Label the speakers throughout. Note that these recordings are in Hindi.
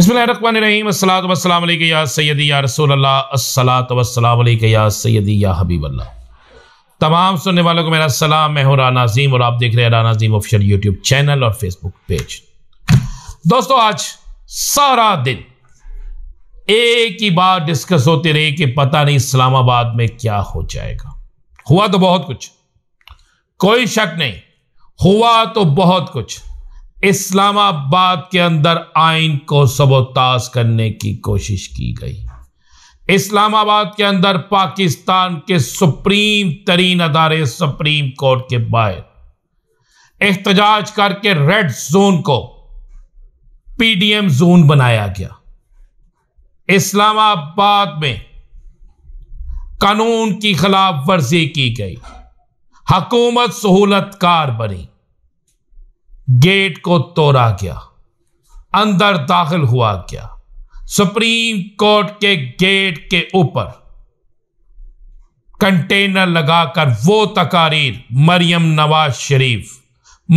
Speaker 1: तमाम सुनने वालों को मेरा सलाम मैं हूँ राना अजीम और आप देख रहे हैं Rana Azeem official YouTube channel और फेसबुक पेज दोस्तों आज सारा दिन एक ही बार डिस्कस होते रहे कि पता नहीं इस्लामाबाद में क्या हो जाएगा हुआ तो बहुत कुछ कोई शक नहीं हुआ तो बहुत कुछ इस्लामाबाद के अंदर आइन को सबोताज करने की कोशिश की गई इस्लामाबाद के अंदर पाकिस्तान के सुप्रीम तरीन अदारे सुप्रीम कोर्ट के बाहर एहतजाज करके रेड जोन को पीडीएम जोन बनाया गया इस्लामाबाद में कानून की खिलाफ वर्जी की गई हकूमत सहूलतकार बनी गेट को तोड़ा गया अंदर दाखिल हुआ गया सुप्रीम कोर्ट के गेट के ऊपर कंटेनर लगाकर वो तकारीर मरियम नवाज शरीफ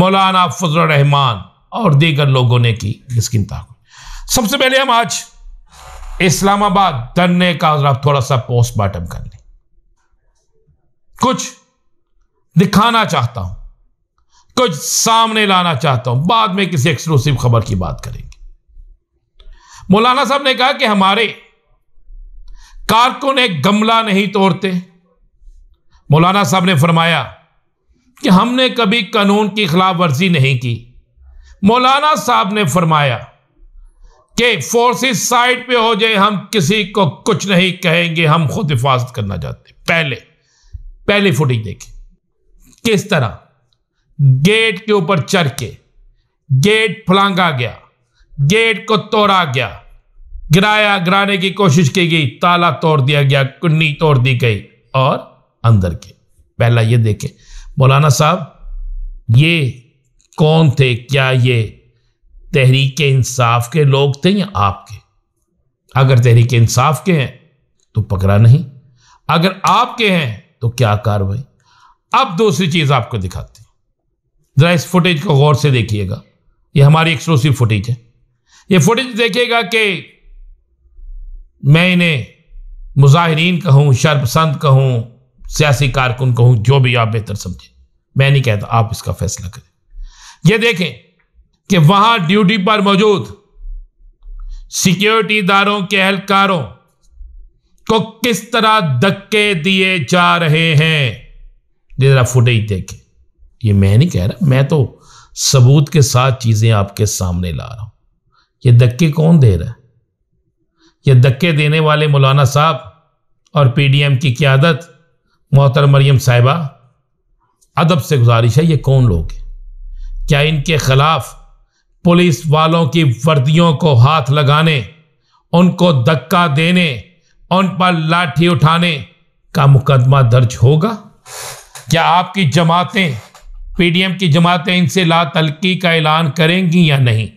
Speaker 1: मौलाना फजल रहमान और दीगर लोगों ने की जिसकी सबसे पहले हम आज इस्लामाबाद धरने का थोड़ा सा पोस्टमार्टम कर लें कुछ दिखाना चाहता हूं कुछ सामने लाना चाहता हूं बाद में किसी एक्सक्लूसिव खबर की बात करेंगे मौलाना साहब ने कहा कि हमारे कारकुन एक गमला नहीं तोड़ते मौलाना साहब ने फरमाया कि हमने कभी कानून की खिलाफ वर्जी नहीं की मौलाना साहब ने फरमाया कि फोर्सेस साइड पे हो जाए हम किसी को कुछ नहीं कहेंगे हम खुद हिफाजत करना चाहते पहले पहली फुटेज देखी किस तरह गेट के ऊपर चढ़ के गेट फलांगा गया गेट को तोड़ा गया गिराया गिराने की कोशिश की गई ताला तोड़ दिया गया कुन्नी तोड़ दी गई और अंदर के पहला ये देखे मौलाना साहब ये कौन थे क्या ये तहरीक इंसाफ के लोग थे या आपके अगर तहरीक इंसाफ के हैं तो पकड़ा नहीं अगर आपके हैं तो क्या कार्रवाई अब दूसरी चीज आपको दिखाते ज़रा इस फुटेज को गौर से देखिएगा ये हमारी एक्सक्लूसिव फुटेज है ये फुटेज देखिएगा कि मैं इन्हें मुजाहरीन कहूँ शर्पसंद कहूँ सियासी कारकुन कहूँ जो भी आप बेहतर समझें मैं नहीं कहता आप इसका फैसला करें यह देखें कि वहां ड्यूटी पर मौजूद सिक्योरिटी दारों के एहलकारों को किस तरह धक्के दिए जा रहे हैं जरा फुटेज देखें ये मैं नहीं कह रहा मैं तो सबूत के साथ चीज़ें आपके सामने ला रहा हूँ ये धक्के कौन दे रहा है ये धक्के देने वाले मौलाना साहब और पीडीएम की क्यादत मोहतर मरियम साहिबा अदब से गुजारिश है ये कौन लोग हैं क्या इनके ख़िलाफ़ पुलिस वालों की वर्दियों को हाथ लगाने उनको धक्का देने उन पर लाठी उठाने का मुकदमा दर्ज होगा क्या आपकी जमातें पीडीएम की जमातें इनसे ला तलकी का ऐलान करेंगी या नहीं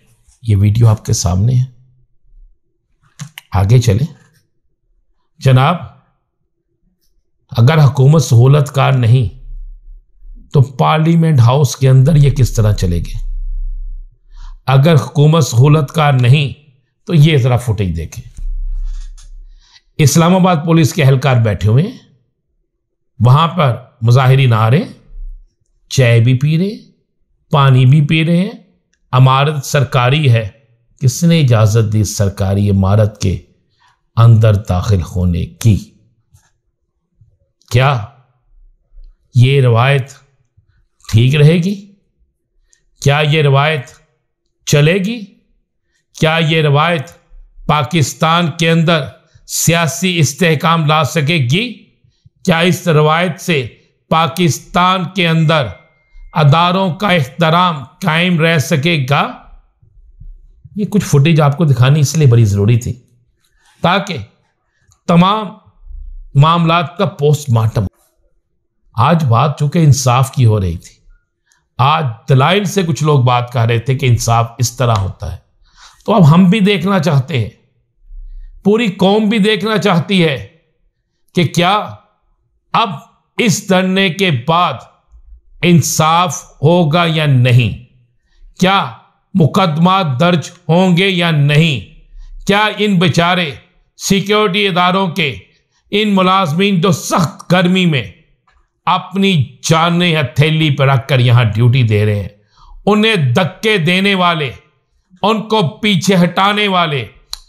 Speaker 1: ये वीडियो आपके सामने है आगे चले जनाब अगर हुकूमत सहूलत कार नहीं तो पार्लियामेंट हाउस के अंदर ये किस तरह चले गए अगर हुकूमत सहूलत कार नहीं तो ये ज़रा फुटेज देखें इस्लामाबाद पुलिस के अहलकार बैठे हुए हैं वहां पर मुजाहरीन आ रहे चाय भी पी रहे हैं पानी भी पी रहे हैं इमारत सरकारी है किसने इजाज़त दी सरकारी इमारत के अंदर दाखिल होने की क्या ये रवायत ठीक रहेगी क्या ये रवायत चलेगी क्या ये रवायत पाकिस्तान के अंदर सियासी इस्तेकाम ला सकेगी क्या इस रवायत से पाकिस्तान के अंदर अदारों का एहतराम कायम रह सकेगा ये कुछ फुटेज आपको दिखानी इसलिए बड़ी ज़रूरी थी ताकि तमाम मामला का पोस्टमार्टम आज बात चूंकि इंसाफ की हो रही थी आज दलाइल से कुछ लोग बात कर रहे थे कि इंसाफ इस तरह होता है तो अब हम भी देखना चाहते हैं पूरी कौम भी देखना चाहती है कि क्या अब इस धरने के बाद इंसाफ होगा या नहीं क्या मुकदमा दर्ज होंगे या नहीं क्या इन बेचारे सिक्योरिटी इदारों के इन मुलाजमीन जो सख्त गर्मी में अपनी जानें हथेली पर रखकर यहाँ ड्यूटी दे रहे हैं उन्हें धक्के देने वाले उनको पीछे हटाने वाले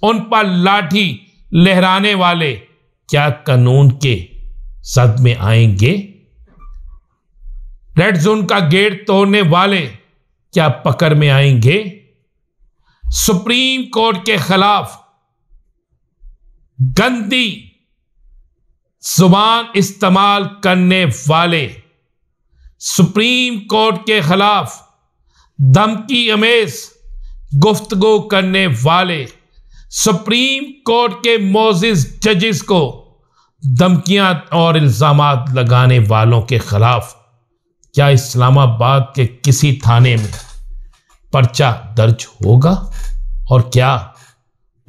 Speaker 1: उन पर लाठी लहराने वाले क्या कानून के सद में आएंगे रेड जोन का गेट तोड़ने वाले क्या पकड़ में आएंगे सुप्रीम कोर्ट के खिलाफ गंदी जुबान इस्तेमाल करने वाले सुप्रीम कोर्ट के खिलाफ धमकी अमेज गुफ्तगु करने वाले सुप्रीम कोर्ट के मोजिज जजिस को धमकियां और इल्ज़ाम लगाने वालों के खिलाफ क्या इस्लामाबाद के किसी थाने में पर्चा दर्ज होगा और क्या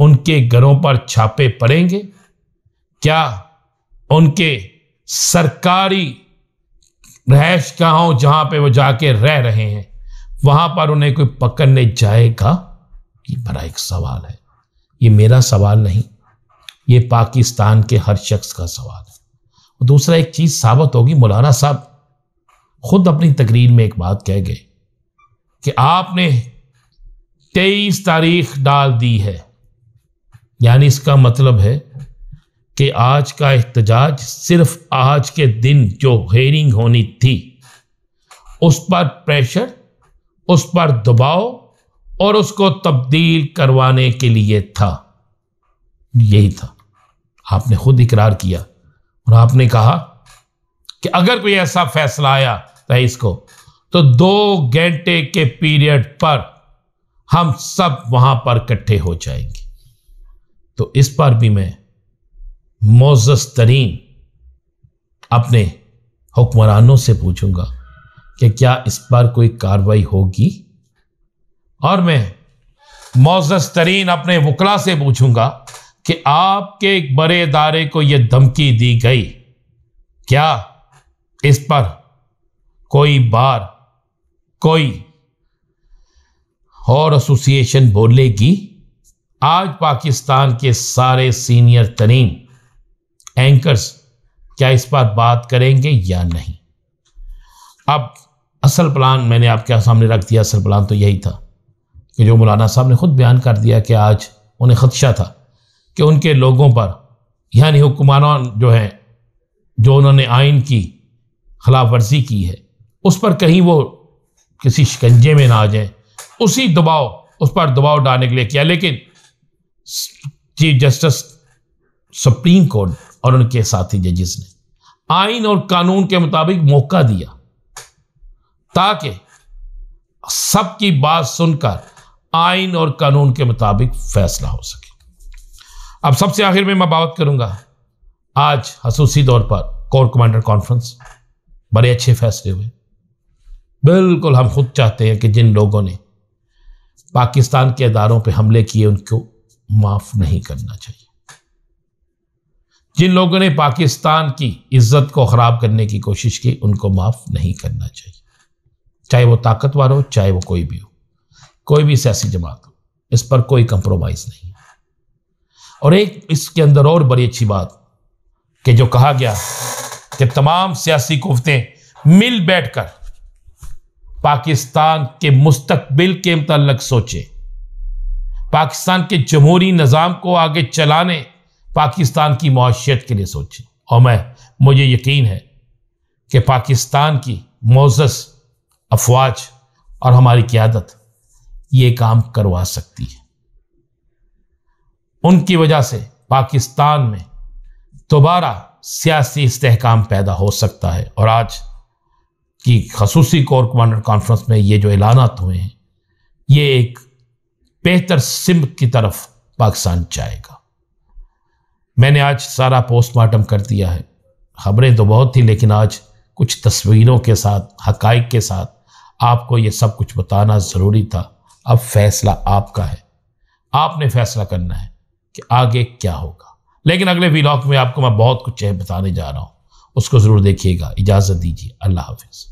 Speaker 1: उनके घरों पर छापे पड़ेंगे क्या उनके सरकारी रहश गाहों जहां पे वो जाके रह रहे हैं वहां पर उन्हें कोई पकड़ने जाएगा ये बड़ा एक सवाल है ये मेरा सवाल नहीं ये पाकिस्तान के हर शख्स का सवाल है दूसरा एक चीज़ साबित होगी मौलाना साहब खुद अपनी तकरीर में एक बात कह गए कि आपने तेईस तारीख डाल दी है यानी इसका मतलब है कि आज का एहतजाज सिर्फ आज के दिन जो हेयरिंग होनी थी उस पर प्रेशर उस पर दबाव और उसको तब्दील करवाने के लिए था यही था आपने खुद इकरार किया और आपने कहा कि अगर कोई ऐसा फैसला आया रईस को तो दो घंटे के पीरियड पर हम सब वहां पर इकट्ठे हो जाएंगे तो इस पर भी मैं मोजस तरीन अपने हुक्मरानों से पूछूंगा कि क्या इस पर कोई कार्रवाई होगी और मैं मोजस तरीन अपने वकला से पूछूंगा कि आपके एक बड़े इदारे को यह धमकी दी गई क्या इस पर कोई बार कोई और एसोसिएशन बोलेगी आज पाकिस्तान के सारे सीनियर तरीन एंकर्स क्या इस पर बात करेंगे या नहीं अब असल प्लान मैंने आपके सामने रख दिया असल प्लान तो यही था कि जो मौलाना साहब ने खुद बयान कर दिया कि आज उन्हें खदशा था कि उनके लोगों पर यानी हुक्मरान जो हैं जो उन्होंने आइन की खिलाफ वर्जी की है उस पर कहीं वो किसी शिकंजे में ना आ जाए उसी दबाव उस पर दबाव डालने के लिए किया लेकिन चीफ जस्टिस सुप्रीम कोर्ट और उनके साथी जजेस ने आइन और कानून के मुताबिक मौका दिया ताकि सबकी बात सुनकर आइन और कानून के मुताबिक फैसला हो सके अब सबसे आखिर में मैं बात करूंगा आज खसूसी तौर पर कोर कमांडर कॉन्फ्रेंस बड़े अच्छे फैसले हुए बिल्कुल हम खुद चाहते हैं कि जिन लोगों ने पाकिस्तान के अदारों पर हमले किए उनको माफ़ नहीं करना चाहिए जिन लोगों ने पाकिस्तान की इज्जत को ख़राब करने की कोशिश की उनको माफ़ नहीं करना चाहिए चाहे वो ताकतवर हो चाहे वो कोई भी हो कोई भी सियासी जमात हो इस पर कोई कंप्रोमाइज़ नहीं और एक इसके अंदर और बड़ी अच्छी बात कि जो कहा गया कि तमाम सियासी कुवतें मिल बैठकर पाकिस्तान के मुस्तबिल के मतलब सोचें पाकिस्तान के जमहूरी निज़ाम को आगे चलाने पाकिस्तान की माशियत के लिए सोचें और मैं मुझे यकीन है कि पाकिस्तान की मोजस अफवाज और हमारी क्यादत ये काम करवा सकती है उनकी वजह से पाकिस्तान में दोबारा सियासी इस्तेकाम पैदा हो सकता है और आज की खसूसी कोर कमांडर कॉन्फ्रेंस में ये जो ऐलानात हुए हैं ये एक बेहतर सिम की तरफ पाकिस्तान जाएगा मैंने आज सारा पोस्टमार्टम कर दिया है खबरें तो बहुत थी लेकिन आज कुछ तस्वीरों के साथ हक के साथ आपको ये सब कुछ बताना ज़रूरी था अब फैसला आपका है आपने फैसला करना है कि आगे क्या होगा लेकिन अगले वीलॉग में आपको मैं बहुत कुछ बताने जा रहा हूँ उसको ज़रूर देखिएगा इजाज़त दीजिए अल्लाह हाफिज़